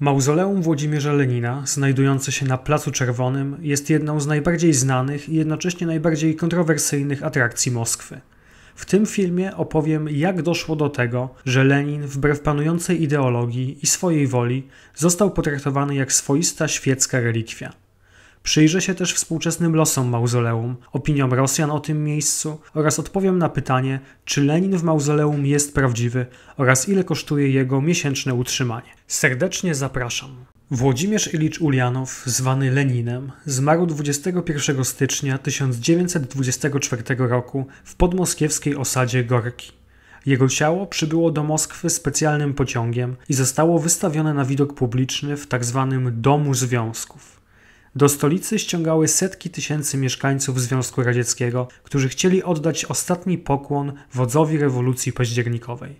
Mauzoleum Włodzimierza Lenina, znajdujące się na Placu Czerwonym, jest jedną z najbardziej znanych i jednocześnie najbardziej kontrowersyjnych atrakcji Moskwy. W tym filmie opowiem, jak doszło do tego, że Lenin, wbrew panującej ideologii i swojej woli, został potraktowany jak swoista świecka relikwia. Przyjrzę się też współczesnym losom mauzoleum, opiniom Rosjan o tym miejscu oraz odpowiem na pytanie, czy Lenin w mauzoleum jest prawdziwy oraz ile kosztuje jego miesięczne utrzymanie. Serdecznie zapraszam. Włodzimierz Ilicz Ulianow, zwany Leninem, zmarł 21 stycznia 1924 roku w podmoskiewskiej osadzie Gorki. Jego ciało przybyło do Moskwy specjalnym pociągiem i zostało wystawione na widok publiczny w tzw. Tak Domu Związków. Do stolicy ściągały setki tysięcy mieszkańców Związku Radzieckiego, którzy chcieli oddać ostatni pokłon wodzowi rewolucji październikowej.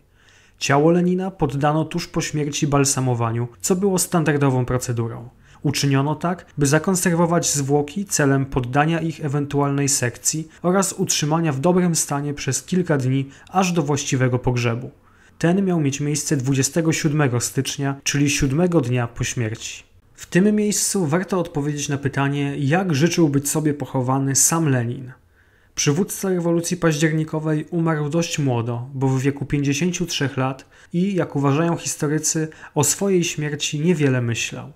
Ciało Lenina poddano tuż po śmierci balsamowaniu, co było standardową procedurą. Uczyniono tak, by zakonserwować zwłoki celem poddania ich ewentualnej sekcji oraz utrzymania w dobrym stanie przez kilka dni aż do właściwego pogrzebu. Ten miał mieć miejsce 27 stycznia, czyli siódmego dnia po śmierci. W tym miejscu warto odpowiedzieć na pytanie, jak życzył być sobie pochowany sam Lenin. Przywódca rewolucji październikowej umarł dość młodo, bo w wieku 53 lat i, jak uważają historycy, o swojej śmierci niewiele myślał.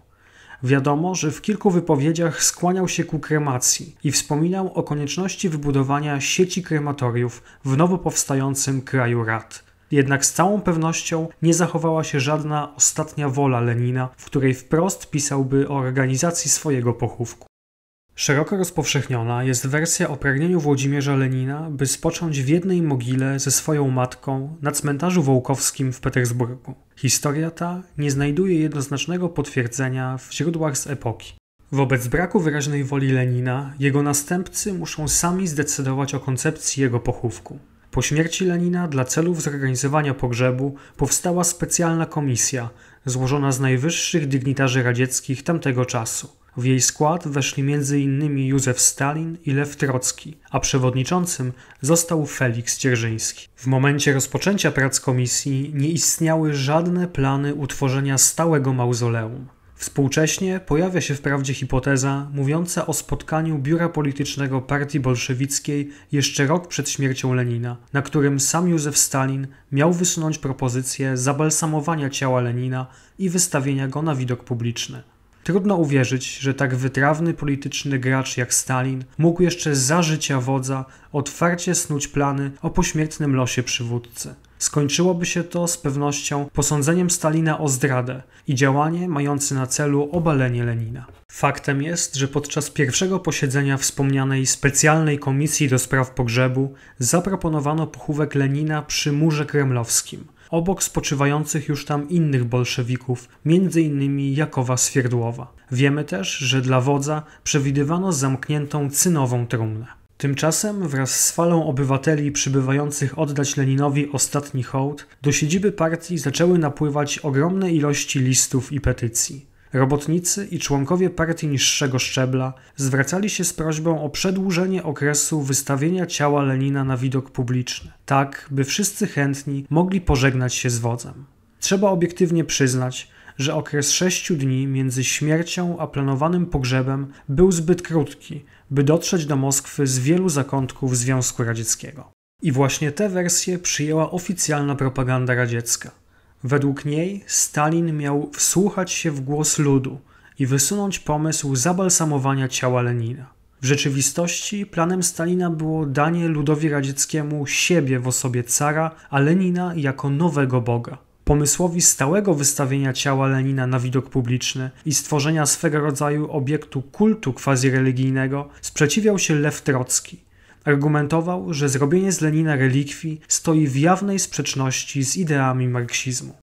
Wiadomo, że w kilku wypowiedziach skłaniał się ku kremacji i wspominał o konieczności wybudowania sieci krematoriów w nowo powstającym kraju rad – jednak z całą pewnością nie zachowała się żadna ostatnia wola Lenina, w której wprost pisałby o organizacji swojego pochówku. Szeroko rozpowszechniona jest wersja o pragnieniu Włodzimierza Lenina, by spocząć w jednej mogile ze swoją matką na cmentarzu wołkowskim w Petersburgu. Historia ta nie znajduje jednoznacznego potwierdzenia w źródłach z epoki. Wobec braku wyraźnej woli Lenina, jego następcy muszą sami zdecydować o koncepcji jego pochówku. Po śmierci Lenina dla celów zorganizowania pogrzebu powstała specjalna komisja złożona z najwyższych dygnitarzy radzieckich tamtego czasu. W jej skład weszli m.in. Józef Stalin i Lew Trocki, a przewodniczącym został Felix Dzierżyński. W momencie rozpoczęcia prac komisji nie istniały żadne plany utworzenia stałego mauzoleum. Współcześnie pojawia się wprawdzie hipoteza mówiąca o spotkaniu biura politycznego partii bolszewickiej jeszcze rok przed śmiercią Lenina, na którym sam Józef Stalin miał wysunąć propozycję zabalsamowania ciała Lenina i wystawienia go na widok publiczny. Trudno uwierzyć, że tak wytrawny polityczny gracz jak Stalin mógł jeszcze za życia wodza otwarcie snuć plany o pośmiertnym losie przywódcy. Skończyłoby się to z pewnością posądzeniem Stalina o zdradę i działanie mające na celu obalenie Lenina. Faktem jest, że podczas pierwszego posiedzenia wspomnianej specjalnej komisji do spraw pogrzebu zaproponowano pochówek Lenina przy murze kremlowskim – obok spoczywających już tam innych bolszewików, m.in. Jakowa Swierdłowa. Wiemy też, że dla wodza przewidywano zamkniętą cynową trumnę. Tymczasem wraz z falą obywateli przybywających oddać Leninowi ostatni hołd, do siedziby partii zaczęły napływać ogromne ilości listów i petycji. Robotnicy i członkowie partii niższego szczebla zwracali się z prośbą o przedłużenie okresu wystawienia ciała Lenina na widok publiczny, tak by wszyscy chętni mogli pożegnać się z wodzem. Trzeba obiektywnie przyznać, że okres sześciu dni między śmiercią a planowanym pogrzebem był zbyt krótki, by dotrzeć do Moskwy z wielu zakątków Związku Radzieckiego. I właśnie tę wersję przyjęła oficjalna propaganda radziecka. Według niej Stalin miał wsłuchać się w głos ludu i wysunąć pomysł zabalsamowania ciała Lenina. W rzeczywistości planem Stalina było danie ludowi radzieckiemu siebie w osobie cara, a Lenina jako nowego boga pomysłowi stałego wystawienia ciała Lenina na widok publiczny i stworzenia swego rodzaju obiektu kultu quasi-religijnego sprzeciwiał się Lew Trocki. Argumentował, że zrobienie z Lenina relikwii stoi w jawnej sprzeczności z ideami marksizmu.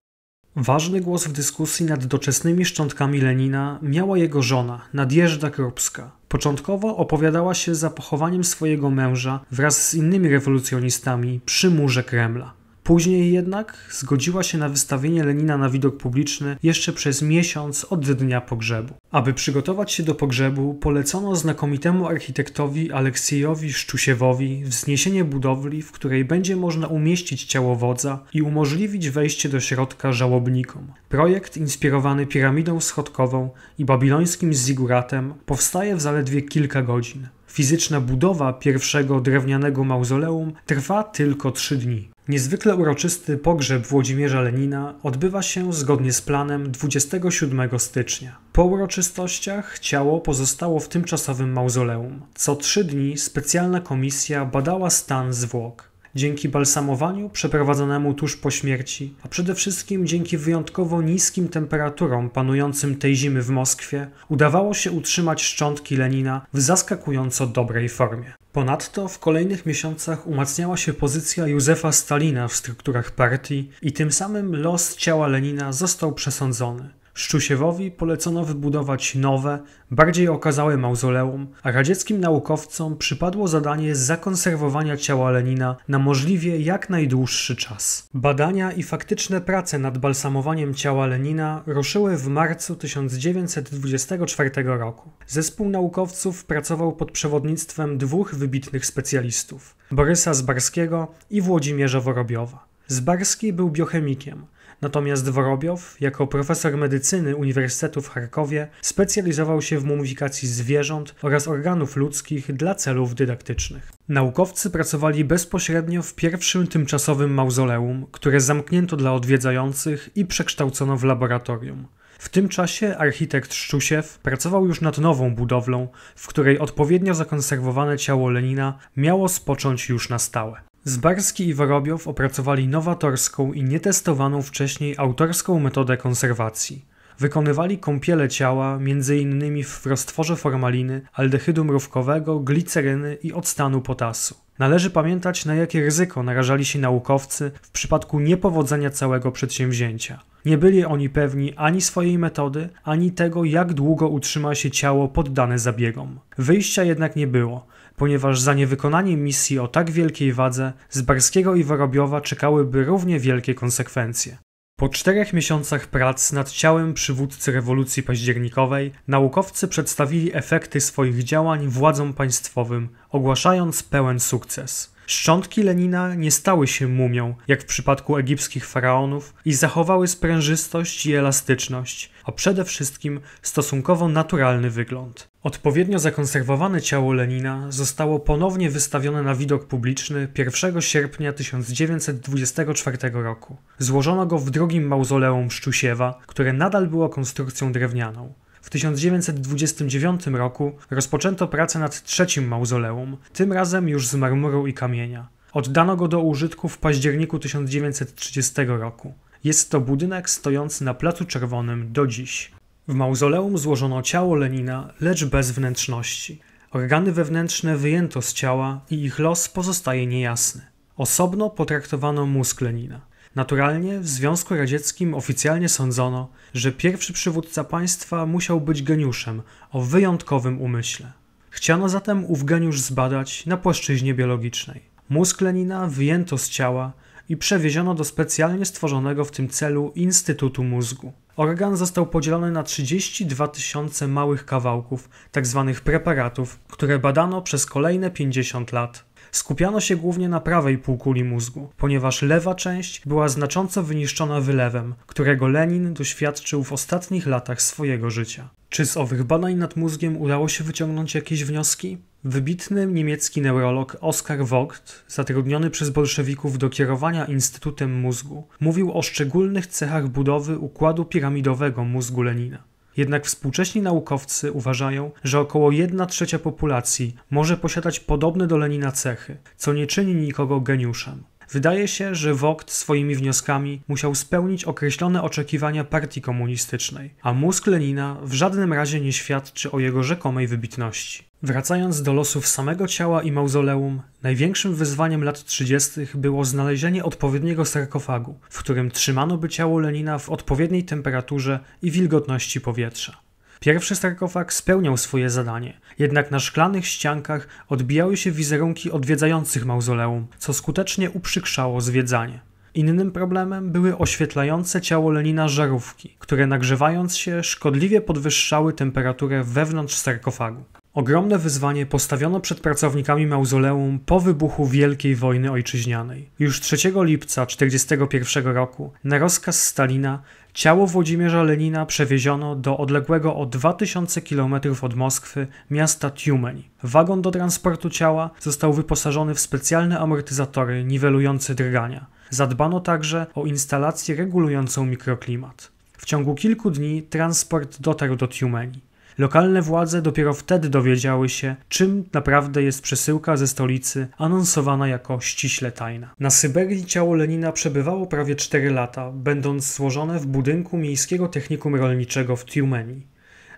Ważny głos w dyskusji nad doczesnymi szczątkami Lenina miała jego żona, Nadjeżda Krupska. Początkowo opowiadała się za pochowaniem swojego męża wraz z innymi rewolucjonistami przy murze Kremla. Później jednak zgodziła się na wystawienie Lenina na widok publiczny jeszcze przez miesiąc od dnia pogrzebu. Aby przygotować się do pogrzebu, polecono znakomitemu architektowi Aleksiejowi Szczusiewowi wzniesienie budowli, w której będzie można umieścić ciało wodza i umożliwić wejście do środka żałobnikom. Projekt, inspirowany piramidą schodkową i babilońskim ziguratem, powstaje w zaledwie kilka godzin. Fizyczna budowa pierwszego drewnianego mauzoleum trwa tylko trzy dni. Niezwykle uroczysty pogrzeb Włodzimierza Lenina odbywa się zgodnie z planem 27 stycznia. Po uroczystościach ciało pozostało w tymczasowym mauzoleum. Co trzy dni specjalna komisja badała stan zwłok. Dzięki balsamowaniu przeprowadzonemu tuż po śmierci, a przede wszystkim dzięki wyjątkowo niskim temperaturom panującym tej zimy w Moskwie, udawało się utrzymać szczątki Lenina w zaskakująco dobrej formie. Ponadto w kolejnych miesiącach umacniała się pozycja Józefa Stalina w strukturach partii i tym samym los ciała Lenina został przesądzony. Szczusiewowi polecono wybudować nowe, bardziej okazałe mauzoleum, a radzieckim naukowcom przypadło zadanie zakonserwowania ciała Lenina na możliwie jak najdłuższy czas. Badania i faktyczne prace nad balsamowaniem ciała Lenina ruszyły w marcu 1924 roku. Zespół naukowców pracował pod przewodnictwem dwóch wybitnych specjalistów Borysa Zbarskiego i Włodzimierza Worobiowa. Zbarski był biochemikiem, Natomiast Worobiow, jako profesor medycyny Uniwersytetu w Charkowie, specjalizował się w mumifikacji zwierząt oraz organów ludzkich dla celów dydaktycznych. Naukowcy pracowali bezpośrednio w pierwszym tymczasowym mauzoleum, które zamknięto dla odwiedzających i przekształcono w laboratorium. W tym czasie architekt Szczusiew pracował już nad nową budowlą, w której odpowiednio zakonserwowane ciało Lenina miało spocząć już na stałe. Zbarski i Worobiow opracowali nowatorską i nietestowaną wcześniej autorską metodę konserwacji. Wykonywali kąpiele ciała, m.in. w roztworze formaliny, aldehydu mrówkowego, gliceryny i octanu potasu. Należy pamiętać, na jakie ryzyko narażali się naukowcy w przypadku niepowodzenia całego przedsięwzięcia. Nie byli oni pewni ani swojej metody, ani tego, jak długo utrzyma się ciało poddane zabiegom. Wyjścia jednak nie było, ponieważ za niewykonanie misji o tak wielkiej wadze z Barskiego i Worobiowa czekałyby równie wielkie konsekwencje. Po czterech miesiącach prac nad ciałem przywódcy rewolucji październikowej, naukowcy przedstawili efekty swoich działań władzom państwowym, ogłaszając pełen sukces. Szczątki Lenina nie stały się mumią, jak w przypadku egipskich faraonów, i zachowały sprężystość i elastyczność, a przede wszystkim stosunkowo naturalny wygląd. Odpowiednio zakonserwowane ciało Lenina zostało ponownie wystawione na widok publiczny 1 sierpnia 1924 roku. Złożono go w drugim mauzoleum Szczusiewa, które nadal było konstrukcją drewnianą. W 1929 roku rozpoczęto pracę nad trzecim mauzoleum, tym razem już z marmuru i kamienia. Oddano go do użytku w październiku 1930 roku. Jest to budynek stojący na Placu Czerwonym do dziś. W mauzoleum złożono ciało Lenina, lecz bez wnętrzności. Organy wewnętrzne wyjęto z ciała i ich los pozostaje niejasny. Osobno potraktowano mózg Lenina. Naturalnie w Związku Radzieckim oficjalnie sądzono, że pierwszy przywódca państwa musiał być geniuszem o wyjątkowym umyśle. Chciano zatem ów geniusz zbadać na płaszczyźnie biologicznej. Mózg Lenina wyjęto z ciała i przewieziono do specjalnie stworzonego w tym celu Instytutu Mózgu. Organ został podzielony na 32 tysiące małych kawałków, tzw. Tak preparatów, które badano przez kolejne 50 lat. Skupiano się głównie na prawej półkuli mózgu, ponieważ lewa część była znacząco wyniszczona wylewem, którego Lenin doświadczył w ostatnich latach swojego życia. Czy z owych badań nad mózgiem udało się wyciągnąć jakieś wnioski? Wybitny niemiecki neurolog Oskar Vogt, zatrudniony przez bolszewików do kierowania Instytutem Mózgu, mówił o szczególnych cechach budowy układu piramidowego mózgu Lenina. Jednak współcześni naukowcy uważają, że około 1 trzecia populacji może posiadać podobne do Lenina cechy, co nie czyni nikogo geniuszem. Wydaje się, że Vogt swoimi wnioskami musiał spełnić określone oczekiwania partii komunistycznej, a mózg Lenina w żadnym razie nie świadczy o jego rzekomej wybitności. Wracając do losów samego ciała i mauzoleum, największym wyzwaniem lat 30. było znalezienie odpowiedniego sarkofagu, w którym trzymano by ciało Lenina w odpowiedniej temperaturze i wilgotności powietrza. Pierwszy sarkofag spełniał swoje zadanie, jednak na szklanych ściankach odbijały się wizerunki odwiedzających mauzoleum, co skutecznie uprzykrzało zwiedzanie. Innym problemem były oświetlające ciało Lenina żarówki, które nagrzewając się szkodliwie podwyższały temperaturę wewnątrz sarkofagu. Ogromne wyzwanie postawiono przed pracownikami mauzoleum po wybuchu Wielkiej Wojny Ojczyźnianej. Już 3 lipca 1941 roku, na rozkaz Stalina, ciało Włodzimierza Lenina przewieziono do odległego o 2000 km od Moskwy miasta Tiumeń. Wagon do transportu ciała został wyposażony w specjalne amortyzatory niwelujące drgania. Zadbano także o instalację regulującą mikroklimat. W ciągu kilku dni transport dotarł do Tiumeni. Lokalne władze dopiero wtedy dowiedziały się, czym naprawdę jest przesyłka ze stolicy anonsowana jako ściśle tajna. Na Syberii ciało Lenina przebywało prawie 4 lata, będąc złożone w budynku Miejskiego Technikum Rolniczego w Tiumeni.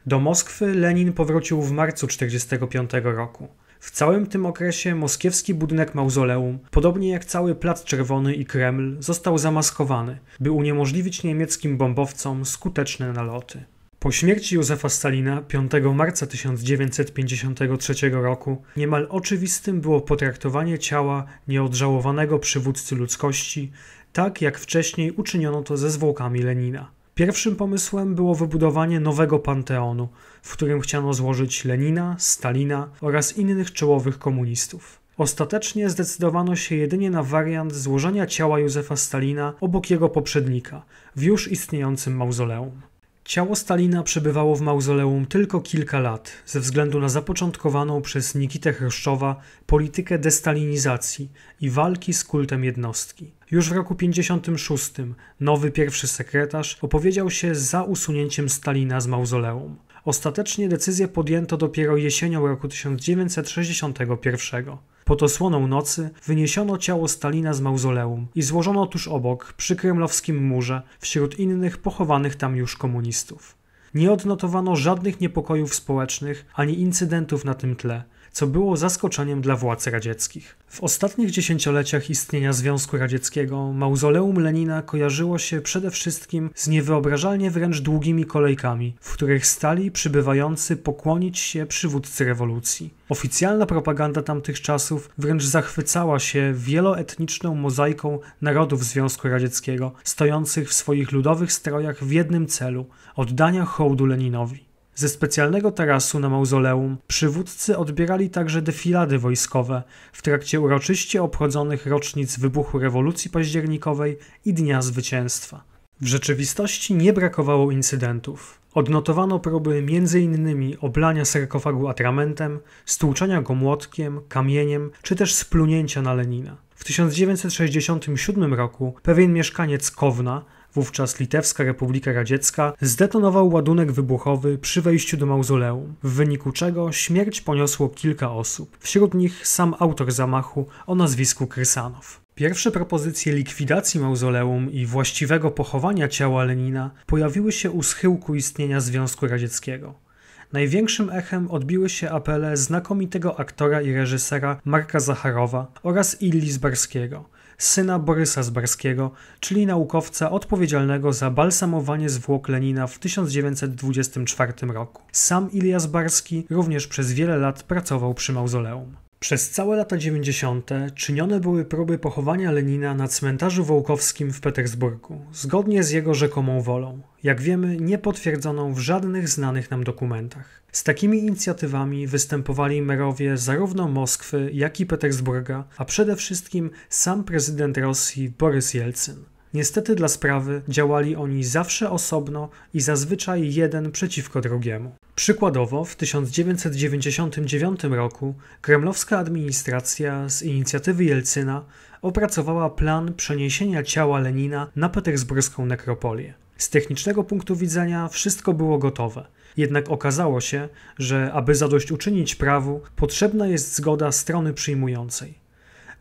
Do Moskwy Lenin powrócił w marcu 1945 roku. W całym tym okresie moskiewski budynek mauzoleum, podobnie jak cały Plac Czerwony i Kreml, został zamaskowany, by uniemożliwić niemieckim bombowcom skuteczne naloty. Po śmierci Józefa Stalina 5 marca 1953 roku niemal oczywistym było potraktowanie ciała nieodżałowanego przywódcy ludzkości, tak jak wcześniej uczyniono to ze zwłokami Lenina. Pierwszym pomysłem było wybudowanie nowego panteonu, w którym chciano złożyć Lenina, Stalina oraz innych czołowych komunistów. Ostatecznie zdecydowano się jedynie na wariant złożenia ciała Józefa Stalina obok jego poprzednika w już istniejącym mauzoleum. Ciało Stalina przebywało w mauzoleum tylko kilka lat ze względu na zapoczątkowaną przez Nikitę Chruszczowa politykę destalinizacji i walki z kultem jednostki. Już w roku 56 nowy pierwszy sekretarz opowiedział się za usunięciem Stalina z mauzoleum. Ostatecznie decyzję podjęto dopiero jesienią roku 1961. Pod osłoną nocy wyniesiono ciało Stalina z mauzoleum i złożono tuż obok, przy kremlowskim murze, wśród innych pochowanych tam już komunistów. Nie odnotowano żadnych niepokojów społecznych ani incydentów na tym tle – co było zaskoczeniem dla władz radzieckich. W ostatnich dziesięcioleciach istnienia Związku Radzieckiego mauzoleum Lenina kojarzyło się przede wszystkim z niewyobrażalnie wręcz długimi kolejkami, w których stali przybywający pokłonić się przywódcy rewolucji. Oficjalna propaganda tamtych czasów wręcz zachwycała się wieloetniczną mozaiką narodów Związku Radzieckiego, stojących w swoich ludowych strojach w jednym celu oddania hołdu Leninowi. Ze specjalnego tarasu na mauzoleum przywódcy odbierali także defilady wojskowe w trakcie uroczyście obchodzonych rocznic wybuchu rewolucji październikowej i Dnia Zwycięstwa. W rzeczywistości nie brakowało incydentów. Odnotowano próby m.in. oblania sarkofagu atramentem, stłuczenia go młotkiem, kamieniem czy też splunięcia na Lenina. W 1967 roku pewien mieszkaniec Kowna wówczas Litewska Republika Radziecka, zdetonował ładunek wybuchowy przy wejściu do mauzoleum, w wyniku czego śmierć poniosło kilka osób, wśród nich sam autor zamachu o nazwisku Krysanow. Pierwsze propozycje likwidacji mauzoleum i właściwego pochowania ciała Lenina pojawiły się u schyłku istnienia Związku Radzieckiego. Największym echem odbiły się apele znakomitego aktora i reżysera Marka Zacharowa oraz Illi Zbarskiego – syna Borysa Zbarskiego, czyli naukowca odpowiedzialnego za balsamowanie zwłok Lenina w 1924 roku. Sam Ilias Zbarski również przez wiele lat pracował przy mauzoleum. Przez całe lata 90. czynione były próby pochowania Lenina na cmentarzu Wołkowskim w Petersburgu, zgodnie z jego rzekomą wolą, jak wiemy, niepotwierdzoną w żadnych znanych nam dokumentach. Z takimi inicjatywami występowali merowie zarówno Moskwy, jak i Petersburga, a przede wszystkim sam prezydent Rosji Borys Jelcyn. Niestety dla sprawy działali oni zawsze osobno i zazwyczaj jeden przeciwko drugiemu. Przykładowo w 1999 roku kremlowska administracja z inicjatywy Jelcyna opracowała plan przeniesienia ciała Lenina na petersburską nekropolię. Z technicznego punktu widzenia wszystko było gotowe. Jednak okazało się, że aby zadośćuczynić prawu, potrzebna jest zgoda strony przyjmującej.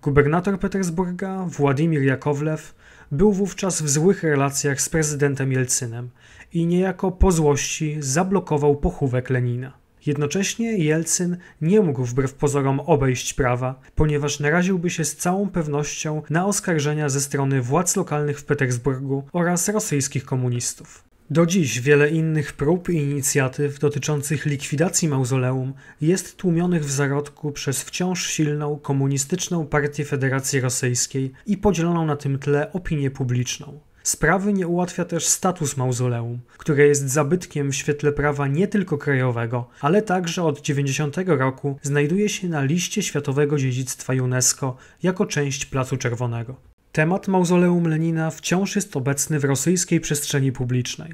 Gubernator Petersburga Władimir Jakowlew był wówczas w złych relacjach z prezydentem Jelcynem i niejako po złości zablokował pochówek Lenina. Jednocześnie Jelcyn nie mógł wbrew pozorom obejść prawa, ponieważ naraziłby się z całą pewnością na oskarżenia ze strony władz lokalnych w Petersburgu oraz rosyjskich komunistów. Do dziś wiele innych prób i inicjatyw dotyczących likwidacji mauzoleum jest tłumionych w zarodku przez wciąż silną komunistyczną partię Federacji Rosyjskiej i podzieloną na tym tle opinię publiczną. Sprawy nie ułatwia też status mauzoleum, które jest zabytkiem w świetle prawa nie tylko krajowego, ale także od 90 roku znajduje się na liście światowego dziedzictwa UNESCO jako część Placu Czerwonego. Temat mauzoleum Lenina wciąż jest obecny w rosyjskiej przestrzeni publicznej.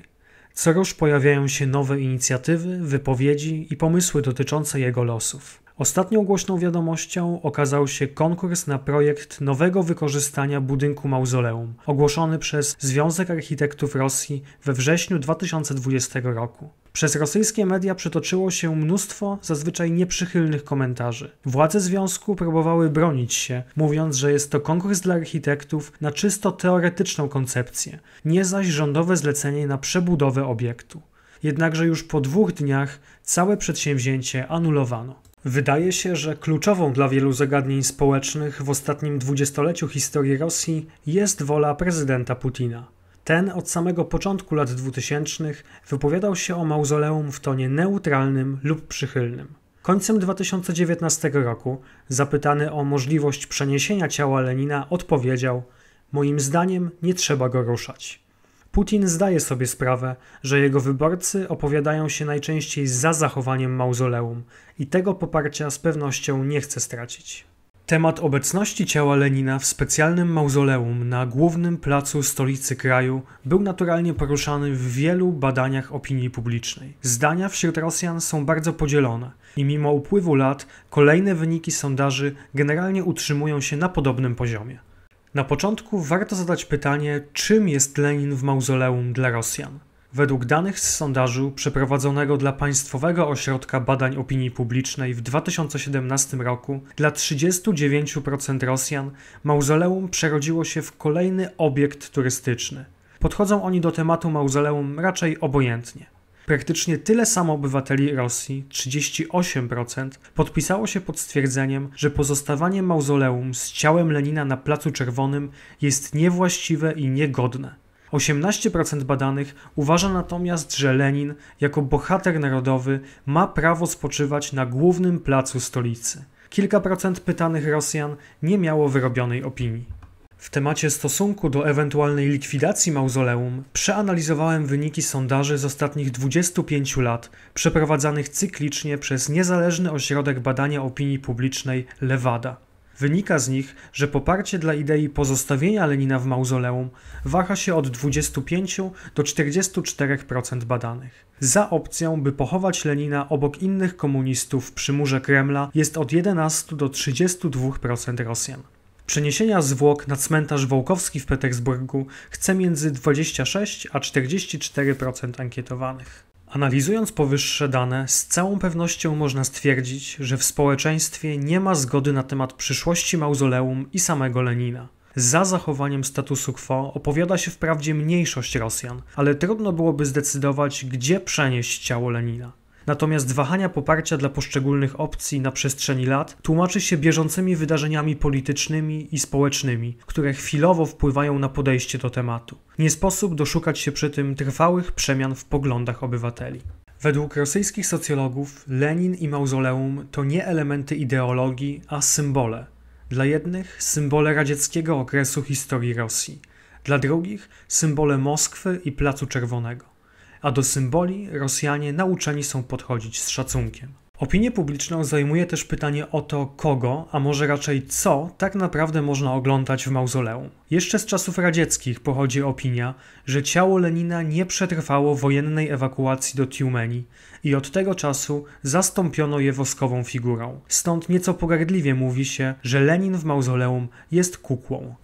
Co pojawiają się nowe inicjatywy, wypowiedzi i pomysły dotyczące jego losów. Ostatnią głośną wiadomością okazał się konkurs na projekt nowego wykorzystania budynku mauzoleum, ogłoszony przez Związek Architektów Rosji we wrześniu 2020 roku. Przez rosyjskie media przetoczyło się mnóstwo zazwyczaj nieprzychylnych komentarzy. Władze związku próbowały bronić się, mówiąc, że jest to konkurs dla architektów na czysto teoretyczną koncepcję, nie zaś rządowe zlecenie na przebudowę obiektu. Jednakże już po dwóch dniach całe przedsięwzięcie anulowano. Wydaje się, że kluczową dla wielu zagadnień społecznych w ostatnim dwudziestoleciu historii Rosji jest wola prezydenta Putina. Ten od samego początku lat 2000 wypowiadał się o mauzoleum w tonie neutralnym lub przychylnym. Końcem 2019 roku, zapytany o możliwość przeniesienia ciała Lenina, odpowiedział: Moim zdaniem nie trzeba go ruszać. Putin zdaje sobie sprawę, że jego wyborcy opowiadają się najczęściej za zachowaniem mauzoleum i tego poparcia z pewnością nie chce stracić. Temat obecności ciała Lenina w specjalnym mauzoleum na głównym placu stolicy kraju był naturalnie poruszany w wielu badaniach opinii publicznej. Zdania wśród Rosjan są bardzo podzielone i mimo upływu lat kolejne wyniki sondaży generalnie utrzymują się na podobnym poziomie. Na początku warto zadać pytanie, czym jest Lenin w mauzoleum dla Rosjan. Według danych z sondażu przeprowadzonego dla Państwowego Ośrodka Badań Opinii Publicznej w 2017 roku, dla 39% Rosjan mauzoleum przerodziło się w kolejny obiekt turystyczny. Podchodzą oni do tematu mauzoleum raczej obojętnie. Praktycznie tyle samo obywateli Rosji, 38%, podpisało się pod stwierdzeniem, że pozostawanie mauzoleum z ciałem Lenina na Placu Czerwonym jest niewłaściwe i niegodne. 18% badanych uważa natomiast, że Lenin jako bohater narodowy ma prawo spoczywać na głównym placu stolicy. Kilka procent pytanych Rosjan nie miało wyrobionej opinii. W temacie stosunku do ewentualnej likwidacji mauzoleum przeanalizowałem wyniki sondaży z ostatnich 25 lat, przeprowadzanych cyklicznie przez niezależny ośrodek badania opinii publicznej Lewada. Wynika z nich, że poparcie dla idei pozostawienia Lenina w mauzoleum waha się od 25 do 44% badanych. Za opcją, by pochować Lenina obok innych komunistów przy murze Kremla jest od 11 do 32% Rosjan. Przeniesienia zwłok na cmentarz Wołkowski w Petersburgu chce między 26 a 44% ankietowanych. Analizując powyższe dane, z całą pewnością można stwierdzić, że w społeczeństwie nie ma zgody na temat przyszłości mauzoleum i samego Lenina. Za zachowaniem statusu quo opowiada się wprawdzie mniejszość Rosjan, ale trudno byłoby zdecydować, gdzie przenieść ciało Lenina. Natomiast wahania poparcia dla poszczególnych opcji na przestrzeni lat tłumaczy się bieżącymi wydarzeniami politycznymi i społecznymi, które chwilowo wpływają na podejście do tematu. Nie sposób doszukać się przy tym trwałych przemian w poglądach obywateli. Według rosyjskich socjologów Lenin i mauzoleum to nie elementy ideologii, a symbole. Dla jednych symbole radzieckiego okresu historii Rosji, dla drugich symbole Moskwy i Placu Czerwonego a do symboli Rosjanie nauczeni są podchodzić z szacunkiem. Opinię publiczną zajmuje też pytanie o to, kogo, a może raczej co, tak naprawdę można oglądać w mauzoleum. Jeszcze z czasów radzieckich pochodzi opinia, że ciało Lenina nie przetrwało wojennej ewakuacji do Tiumeni i od tego czasu zastąpiono je woskową figurą. Stąd nieco pogardliwie mówi się, że Lenin w mauzoleum jest kukłą.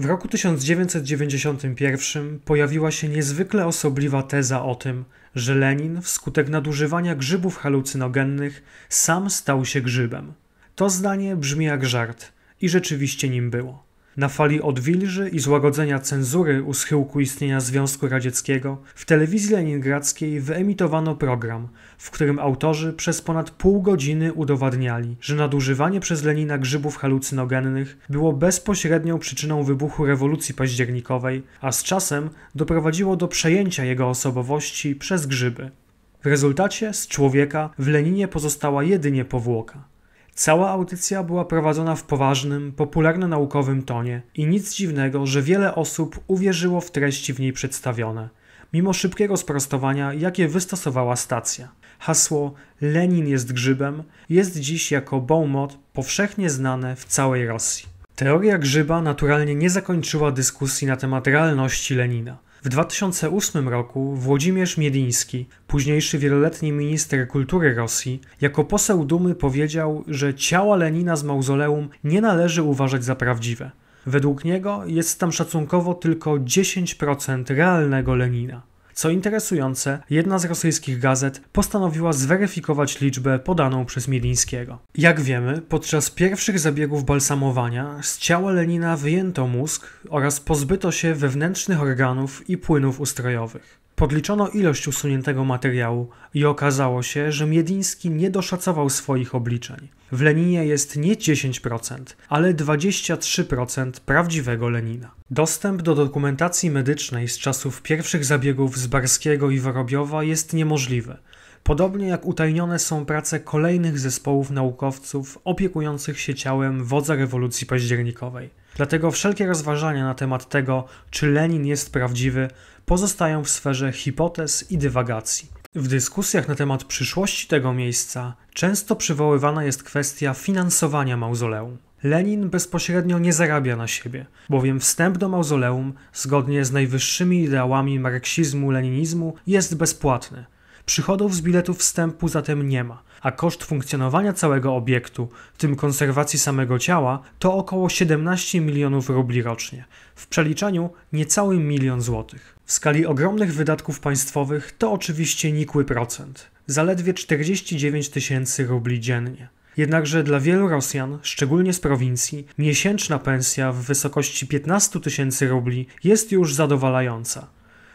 W roku 1991 pojawiła się niezwykle osobliwa teza o tym, że Lenin wskutek nadużywania grzybów halucynogennych sam stał się grzybem. To zdanie brzmi jak żart i rzeczywiście nim było. Na fali odwilży i złagodzenia cenzury u schyłku istnienia Związku Radzieckiego w telewizji leningradzkiej wyemitowano program, w którym autorzy przez ponad pół godziny udowadniali, że nadużywanie przez Lenina grzybów halucynogennych było bezpośrednią przyczyną wybuchu rewolucji październikowej, a z czasem doprowadziło do przejęcia jego osobowości przez grzyby. W rezultacie z człowieka w Leninie pozostała jedynie powłoka. Cała audycja była prowadzona w poważnym, popularno-naukowym tonie i nic dziwnego, że wiele osób uwierzyło w treści w niej przedstawione, mimo szybkiego sprostowania, jakie wystosowała stacja. Hasło Lenin jest grzybem jest dziś jako bon powszechnie znane w całej Rosji. Teoria grzyba naturalnie nie zakończyła dyskusji na temat realności Lenina – w 2008 roku Włodzimierz Miediński, późniejszy wieloletni minister kultury Rosji, jako poseł Dumy powiedział, że ciała Lenina z mauzoleum nie należy uważać za prawdziwe. Według niego jest tam szacunkowo tylko 10% realnego Lenina. Co interesujące, jedna z rosyjskich gazet postanowiła zweryfikować liczbę podaną przez Mielińskiego. Jak wiemy, podczas pierwszych zabiegów balsamowania z ciała Lenina wyjęto mózg oraz pozbyto się wewnętrznych organów i płynów ustrojowych. Podliczono ilość usuniętego materiału i okazało się, że Miediński nie doszacował swoich obliczeń. W Leninie jest nie 10%, ale 23% prawdziwego Lenina. Dostęp do dokumentacji medycznej z czasów pierwszych zabiegów z Barskiego i Worobiowa jest niemożliwy, podobnie jak utajnione są prace kolejnych zespołów naukowców opiekujących się ciałem wodza rewolucji październikowej. Dlatego wszelkie rozważania na temat tego, czy Lenin jest prawdziwy, pozostają w sferze hipotez i dywagacji. W dyskusjach na temat przyszłości tego miejsca często przywoływana jest kwestia finansowania mauzoleum. Lenin bezpośrednio nie zarabia na siebie, bowiem wstęp do mauzoleum, zgodnie z najwyższymi ideałami marksizmu-leninizmu, jest bezpłatny. Przychodów z biletów wstępu zatem nie ma a koszt funkcjonowania całego obiektu, w tym konserwacji samego ciała, to około 17 milionów rubli rocznie, w przeliczeniu niecały milion złotych. W skali ogromnych wydatków państwowych to oczywiście nikły procent, zaledwie 49 tysięcy rubli dziennie. Jednakże dla wielu Rosjan, szczególnie z prowincji, miesięczna pensja w wysokości 15 tysięcy rubli jest już zadowalająca.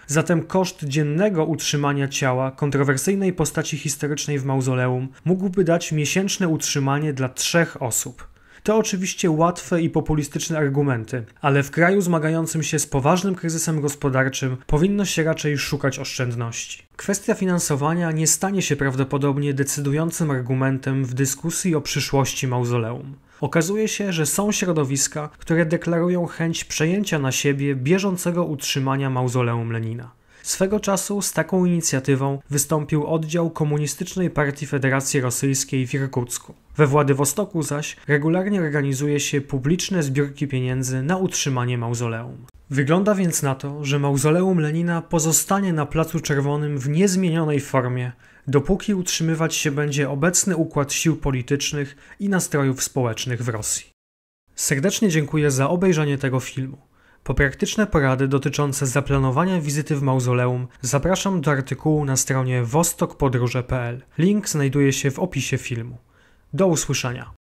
Zatem koszt dziennego utrzymania ciała kontrowersyjnej postaci historycznej w mauzoleum mógłby dać miesięczne utrzymanie dla trzech osób. To oczywiście łatwe i populistyczne argumenty, ale w kraju zmagającym się z poważnym kryzysem gospodarczym powinno się raczej szukać oszczędności. Kwestia finansowania nie stanie się prawdopodobnie decydującym argumentem w dyskusji o przyszłości mauzoleum. Okazuje się, że są środowiska, które deklarują chęć przejęcia na siebie bieżącego utrzymania mauzoleum Lenina. Swego czasu z taką inicjatywą wystąpił oddział Komunistycznej Partii Federacji Rosyjskiej w Irkucku. We Władywostoku zaś regularnie organizuje się publiczne zbiórki pieniędzy na utrzymanie mauzoleum. Wygląda więc na to, że mauzoleum Lenina pozostanie na Placu Czerwonym w niezmienionej formie dopóki utrzymywać się będzie obecny układ sił politycznych i nastrojów społecznych w Rosji. Serdecznie dziękuję za obejrzenie tego filmu. Po praktyczne porady dotyczące zaplanowania wizyty w mauzoleum zapraszam do artykułu na stronie wostokpodróże.pl. Link znajduje się w opisie filmu. Do usłyszenia.